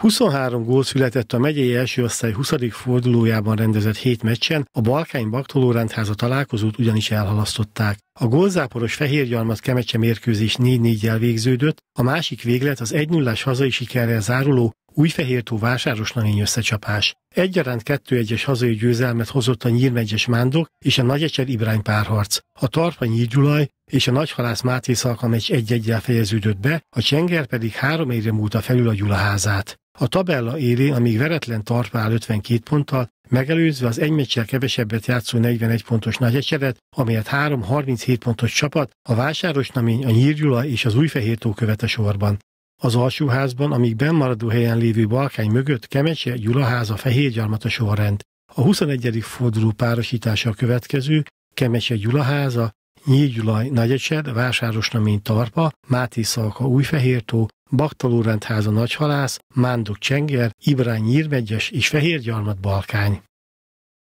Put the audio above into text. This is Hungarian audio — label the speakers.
Speaker 1: 23 gól született a megyei első osztály 20. fordulójában rendezett hét meccsen, a Balkány Rendháza találkozót ugyanis elhalasztották. A gólzáporos fehérgyalmat kemecse mérkőzés 4-4-jel végződött, a másik véglet az 1 0 hazai sikerrel záruló Újfehértó vásáros namény összecsapás. Egyaránt 2-1-es hazai győzelmet hozott a Nyírmegyes Mándok és a Nagyecser Ibrány párharc. A Tarpa Nyírgyulaj és a Nagyhalász Máté Szalka meccs 1-1-jel fejeződött be, a Csenger pedig három ére múlta felül a Gyulaházát. A tabella élén, amíg veretlen tartál 52 ponttal, megelőzve az egy meccsel kevesebbet játszó 41 pontos nagyecseret, amelyet három 37 pontos csapat, a Vásárosnamény, a Nyírgyula és az Újfehértó a sorban. Az alsóházban, amíg bennmaradó helyen lévő Balkány mögött Kemecse, Gyulaháza, Fehérgyarmat a sorrend. A 21. forduló párosítása a következő, Kemecse, Gyulaháza, Nyírgyulaj, Nagyecsed, Vásárosnamény, Tarpa, Máté Szalka, Újfehértó, Baktaló rendháza nagyhalász, Mándok Csenger, Ibrány Nyírmegyes és Fehérgyarmat Balkány.